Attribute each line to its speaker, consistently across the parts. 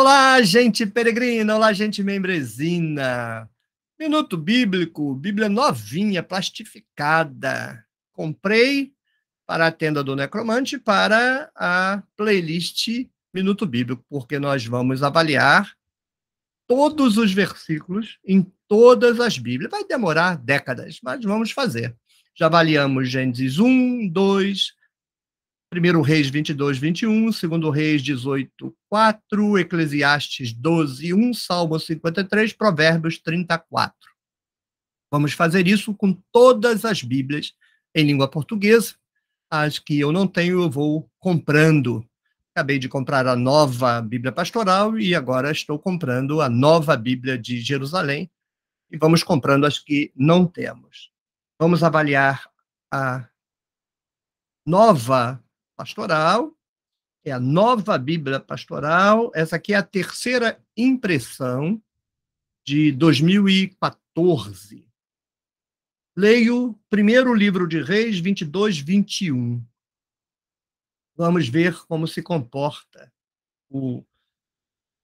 Speaker 1: Olá, gente peregrina, olá, gente membresina. Minuto Bíblico, Bíblia novinha, plastificada. Comprei para a tenda do Necromante para a playlist Minuto Bíblico, porque nós vamos avaliar todos os versículos em todas as Bíblias. Vai demorar décadas, mas vamos fazer. Já avaliamos Gênesis 1, 2, Primeiro Reis 22, 21, Segundo Reis 18, 4, Eclesiastes 12, 1, Salmo 53, Provérbios 34. Vamos fazer isso com todas as Bíblias em língua portuguesa. As que eu não tenho, eu vou comprando. Acabei de comprar a nova Bíblia Pastoral e agora estou comprando a nova Bíblia de Jerusalém e vamos comprando as que não temos. Vamos avaliar a nova pastoral, é a nova Bíblia pastoral. Essa aqui é a terceira impressão de 2014. Leio primeiro livro de Reis 22, 21. Vamos ver como se comporta. O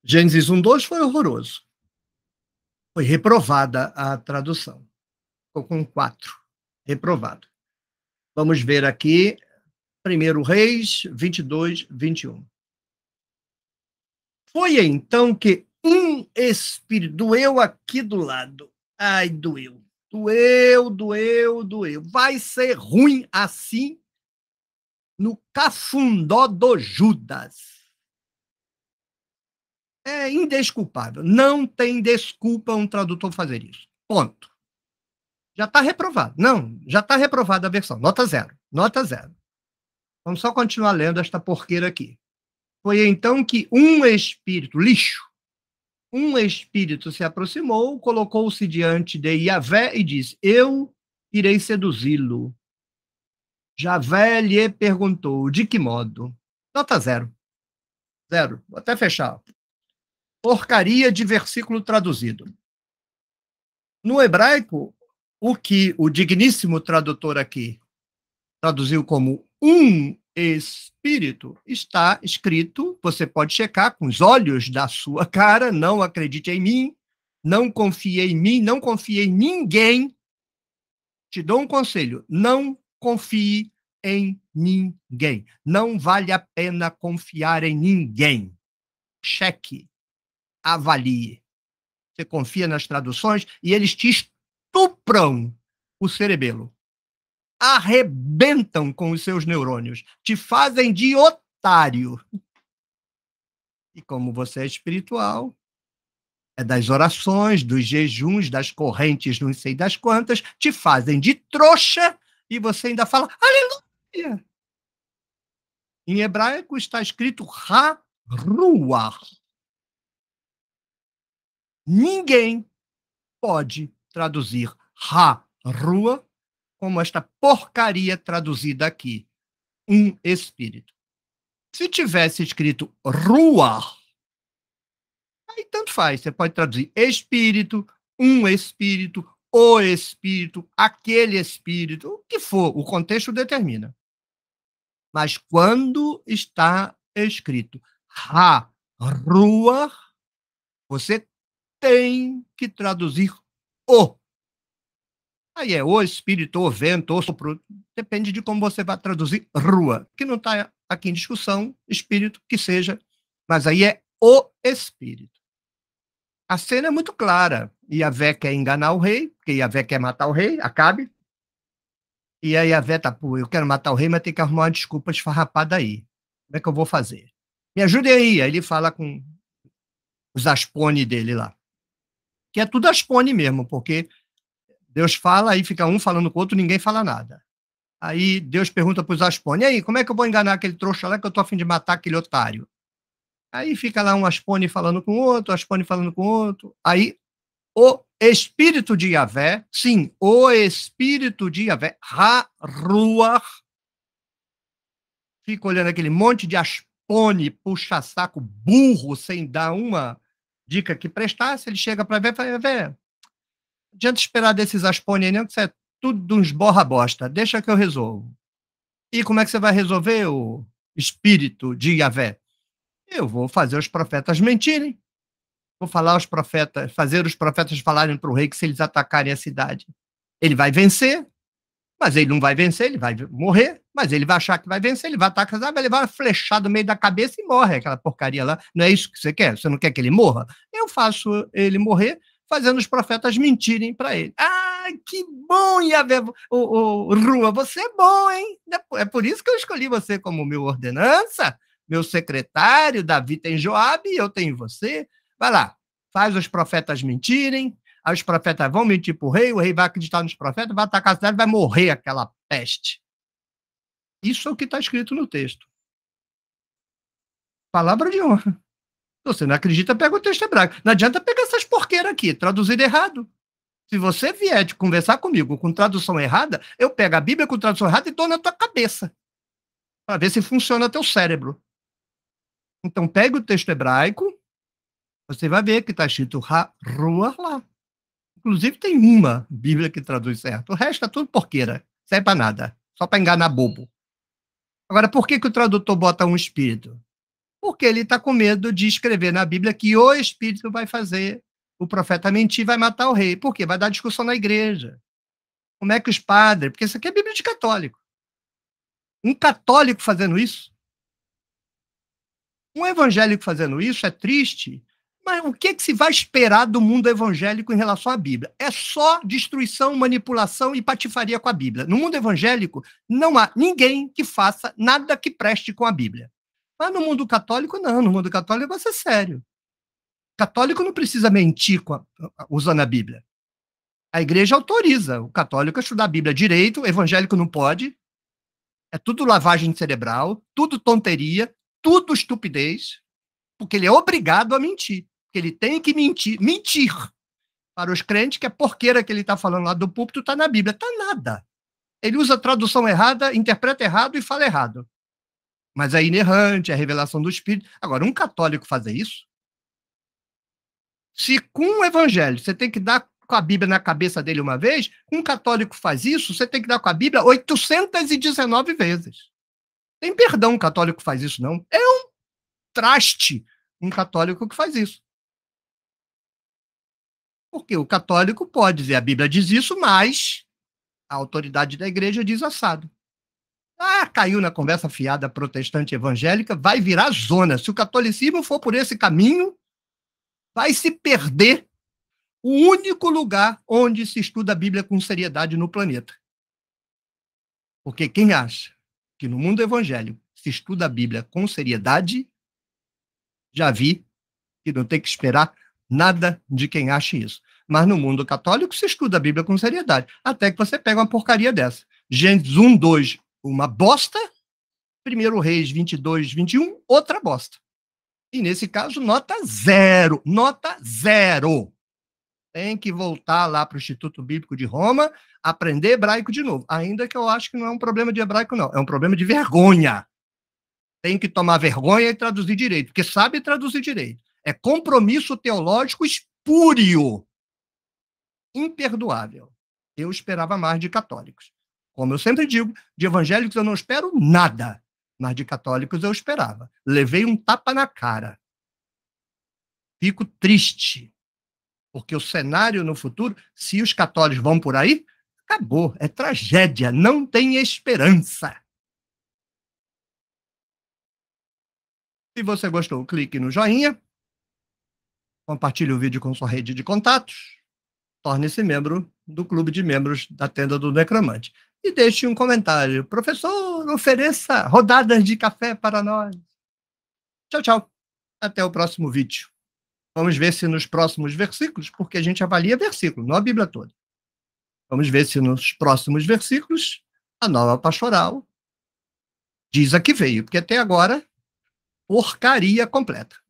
Speaker 1: Gênesis 1, 2 foi horroroso. Foi reprovada a tradução. Ficou com 4. Reprovado. Vamos ver aqui 1 Reis 22, 21. Foi então que um espírito doeu aqui do lado. Ai, doeu. Doeu, doeu, doeu. Vai ser ruim assim no cafundó do Judas. É indesculpável. Não tem desculpa um tradutor fazer isso. Ponto. Já está reprovado. Não, já está reprovada a versão. Nota zero. Nota zero. Vamos só continuar lendo esta porqueira aqui. Foi então que um espírito, lixo, um espírito se aproximou, colocou-se diante de Yahvé e disse: Eu irei seduzi-lo. Javé lhe perguntou: De que modo? Nota zero. Zero. Vou até fechar. Porcaria de versículo traduzido. No hebraico, o que o digníssimo tradutor aqui traduziu como um espírito. Está escrito, você pode checar com os olhos da sua cara, não acredite em mim, não confie em mim, não confie em ninguém. Te dou um conselho, não confie em ninguém. Não vale a pena confiar em ninguém. Cheque, avalie. Você confia nas traduções e eles te estupram o cerebelo arrebentam com os seus neurônios, te fazem de otário. E como você é espiritual, é das orações, dos jejuns, das correntes, não sei das quantas, te fazem de trouxa e você ainda fala aleluia. Em hebraico está escrito ha rua. Ninguém pode traduzir ha rua como esta porcaria traduzida aqui, um espírito. Se tivesse escrito rua, aí tanto faz, você pode traduzir espírito, um espírito, o espírito, aquele espírito, o que for, o contexto determina. Mas quando está escrito ra, rua, você tem que traduzir o Aí é o espírito, o vento, ou sopro, depende de como você vai traduzir rua, que não está aqui em discussão, espírito que seja, mas aí é o espírito. A cena é muito clara. Iavé quer enganar o rei, porque Iavé quer matar o rei, acabe. E aí Iavé tá, pô, eu quero matar o rei, mas tem que arrumar uma desculpa esfarrapada aí. Como é que eu vou fazer? Me ajude aí. Aí ele fala com os aspone dele lá. Que é tudo aspone mesmo, porque Deus fala, aí fica um falando com o outro, ninguém fala nada. Aí Deus pergunta para os Aspone, aí, como é que eu vou enganar aquele trouxa lá que eu estou afim de matar aquele otário? Aí fica lá um Aspone falando com o outro, Aspone falando com o outro. Aí o Espírito de Yahvé, sim, o Espírito de Yahvé, ha fica olhando aquele monte de Aspone, puxa-saco burro, sem dar uma dica que prestasse, ele chega para ver e fala, adianta esperar desses não, que isso é tudo uns borra bosta. Deixa que eu resolvo. E como é que você vai resolver o espírito de Yavé? Eu vou fazer os profetas mentirem. Vou falar os profetas, fazer os profetas falarem para o rei que se eles atacarem a cidade, ele vai vencer, mas ele não vai vencer, ele vai morrer, mas ele vai achar que vai vencer, ele vai atacar, vai levar uma flechada no meio da cabeça e morre aquela porcaria lá. Não é isso que você quer? Você não quer que ele morra? Eu faço ele morrer, fazendo os profetas mentirem para ele. Ah, que bom, Yahvé, o, o, Rua, você é bom, hein? É, é por isso que eu escolhi você como meu ordenança, meu secretário, Davi tem Joabe e eu tenho você. Vai lá, faz os profetas mentirem, aí os profetas vão mentir para o rei, o rei vai acreditar nos profetas, vai atacar a cidade, vai morrer aquela peste. Isso é o que está escrito no texto. Palavra de honra você não acredita, pega o texto hebraico. Não adianta pegar essas porqueiras aqui, traduzir errado. Se você vier de conversar comigo com tradução errada, eu pego a Bíblia com tradução errada e dou na tua cabeça. Para ver se funciona teu cérebro. Então, pega o texto hebraico, você vai ver que está escrito rua lá. Inclusive, tem uma Bíblia que traduz certo. O resto é tudo porqueira. Não serve para nada. Só para enganar bobo. Agora, por que, que o tradutor bota um espírito? porque ele está com medo de escrever na Bíblia que o Espírito vai fazer o profeta mentir, vai matar o rei. Por quê? Vai dar discussão na igreja. Como é que os padres. Porque isso aqui é Bíblia de católico. Um católico fazendo isso? Um evangélico fazendo isso é triste, mas o que, é que se vai esperar do mundo evangélico em relação à Bíblia? É só destruição, manipulação e patifaria com a Bíblia. No mundo evangélico, não há ninguém que faça nada que preste com a Bíblia. Mas no mundo católico, não. No mundo católico, você é sério. Católico não precisa mentir a, usando a Bíblia. A igreja autoriza o católico a é estudar a Bíblia direito, o evangélico não pode. É tudo lavagem cerebral, tudo tonteria, tudo estupidez, porque ele é obrigado a mentir. Porque ele tem que mentir. Mentir para os crentes que a porqueira que ele está falando lá do púlpito está na Bíblia. Está nada. Ele usa tradução errada, interpreta errado e fala errado. Mas é inerrante, é a revelação do Espírito. Agora, um católico fazer isso? Se com o evangelho você tem que dar com a Bíblia na cabeça dele uma vez, um católico faz isso, você tem que dar com a Bíblia 819 vezes. Tem perdão um católico faz isso, não. É um traste um católico que faz isso. Porque o católico pode dizer, a Bíblia diz isso, mas a autoridade da igreja diz assado. Ah, caiu na conversa fiada protestante evangélica, vai virar zona. Se o catolicismo for por esse caminho, vai se perder o único lugar onde se estuda a Bíblia com seriedade no planeta. Porque quem acha que no mundo evangélico se estuda a Bíblia com seriedade, já vi que não tem que esperar nada de quem acha isso. Mas no mundo católico se estuda a Bíblia com seriedade, até que você pega uma porcaria dessa. Gênesis 1, 2, uma bosta, primeiro Reis 22, 21, outra bosta. E nesse caso, nota zero, nota zero. Tem que voltar lá para o Instituto Bíblico de Roma, aprender hebraico de novo. Ainda que eu acho que não é um problema de hebraico, não. É um problema de vergonha. Tem que tomar vergonha e traduzir direito, porque sabe traduzir direito. É compromisso teológico espúrio, imperdoável. Eu esperava mais de católicos. Como eu sempre digo, de evangélicos eu não espero nada, mas de católicos eu esperava. Levei um tapa na cara. Fico triste, porque o cenário no futuro, se os católicos vão por aí, acabou, é tragédia, não tem esperança. Se você gostou, clique no joinha, compartilhe o vídeo com sua rede de contatos, torne-se membro do clube de membros da Tenda do Necromante e deixe um comentário. Professor, ofereça rodadas de café para nós. Tchau, tchau. Até o próximo vídeo. Vamos ver se nos próximos versículos, porque a gente avalia versículo, não a Bíblia toda. Vamos ver se nos próximos versículos a nova pastoral diz a que veio, porque até agora, porcaria completa.